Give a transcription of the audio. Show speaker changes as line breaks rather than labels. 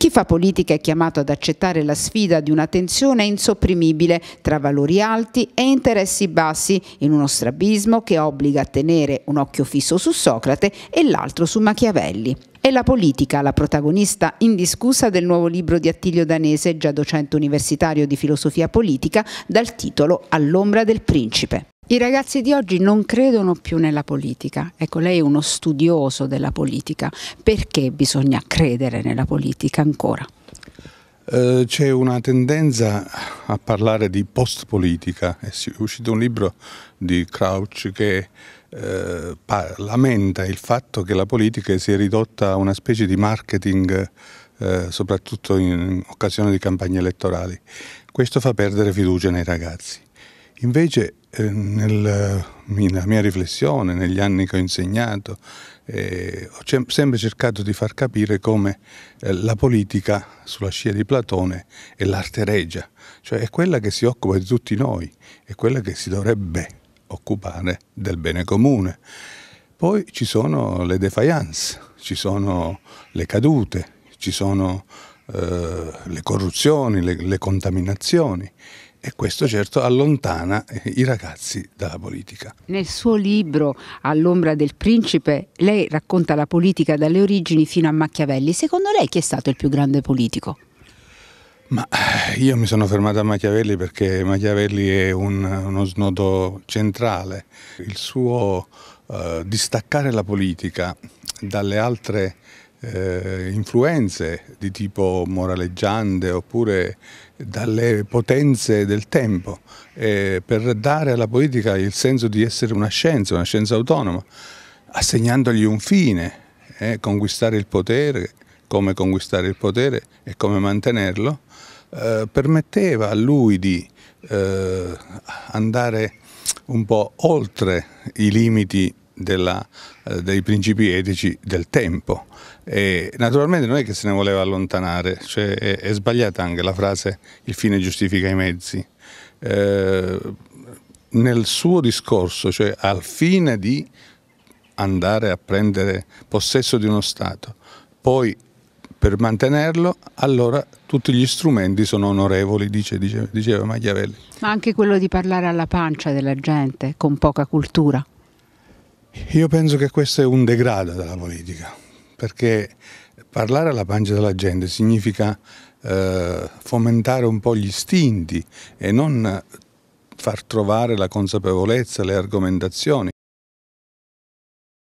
Chi fa politica è chiamato ad accettare la sfida di una tensione insopprimibile tra valori alti e interessi bassi, in uno strabismo che obbliga a tenere un occhio fisso su Socrate e l'altro su Machiavelli. È la politica la protagonista indiscussa del nuovo libro di Attilio Danese, già docente universitario di filosofia politica, dal titolo All'ombra del principe. I ragazzi di oggi non credono più nella politica. Ecco, lei è uno studioso della politica. Perché bisogna credere nella politica ancora?
Eh, c'è una tendenza a parlare di post-politica. È uscito un libro di Crouch che eh, lamenta il fatto che la politica si è ridotta a una specie di marketing eh, soprattutto in occasione di campagne elettorali. Questo fa perdere fiducia nei ragazzi. Invece eh, nel, nella mia riflessione, negli anni che ho insegnato, eh, ho sempre cercato di far capire come eh, la politica sulla scia di Platone è l'arte regia, cioè è quella che si occupa di tutti noi, è quella che si dovrebbe occupare del bene comune. Poi ci sono le defiance, ci sono le cadute, ci sono eh, le corruzioni, le, le contaminazioni e questo certo allontana eh, i ragazzi dalla politica.
Nel suo libro All'ombra del principe lei racconta la politica dalle origini fino a Machiavelli. Secondo lei chi è stato il più grande politico?
Ma eh, io mi sono fermato a Machiavelli perché Machiavelli è un, uno snodo centrale. Il suo eh, distaccare la politica dalle altre eh, influenze di tipo moraleggiante oppure dalle potenze del tempo eh, per dare alla politica il senso di essere una scienza, una scienza autonoma, assegnandogli un fine, eh, conquistare il potere, come conquistare il potere e come mantenerlo, eh, permetteva a lui di eh, andare un po' oltre i limiti della, eh, dei principi etici del tempo. E naturalmente non è che se ne voleva allontanare, cioè è, è, sbagliata anche la frase il fine giustifica i mezzi. Eh, nel suo discorso, cioè al fine di andare a prendere possesso di uno Stato, poi per mantenerlo, allora tutti gli strumenti sono onorevoli, dice, dice, diceva Machiavelli.
Ma anche quello di parlare alla pancia della gente con poca cultura.
Io penso che questo è un degrado della politica, perché parlare alla pancia della gente significa eh, fomentare un po' gli istinti e non
far trovare la consapevolezza, le argomentazioni.